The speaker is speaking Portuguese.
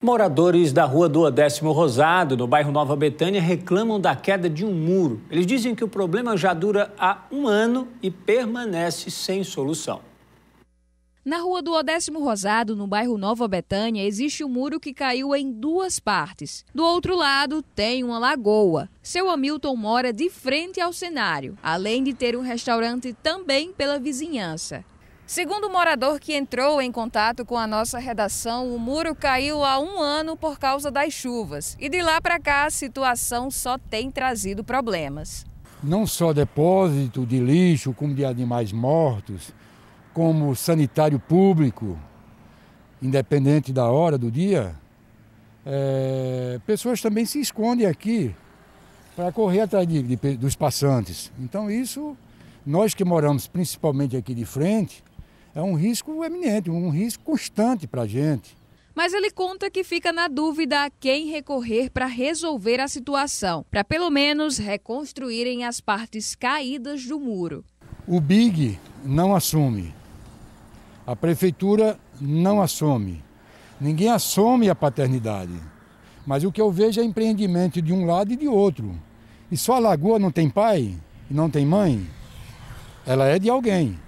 Moradores da rua do Odécimo Rosado, no bairro Nova Betânia, reclamam da queda de um muro. Eles dizem que o problema já dura há um ano e permanece sem solução. Na rua do Odécimo Rosado, no bairro Nova Betânia, existe um muro que caiu em duas partes. Do outro lado, tem uma lagoa. Seu Hamilton mora de frente ao cenário, além de ter um restaurante também pela vizinhança. Segundo o um morador que entrou em contato com a nossa redação, o muro caiu há um ano por causa das chuvas. E de lá para cá, a situação só tem trazido problemas. Não só depósito de lixo, como de animais mortos, como sanitário público, independente da hora do dia, é, pessoas também se escondem aqui para correr atrás de, de, dos passantes. Então, isso, nós que moramos principalmente aqui de frente, é um risco eminente, um risco constante para a gente. Mas ele conta que fica na dúvida a quem recorrer para resolver a situação, para pelo menos reconstruírem as partes caídas do muro. O BIG não assume, a prefeitura não assume, ninguém assume a paternidade. Mas o que eu vejo é empreendimento de um lado e de outro. E só a lagoa não tem pai e não tem mãe? Ela é de alguém.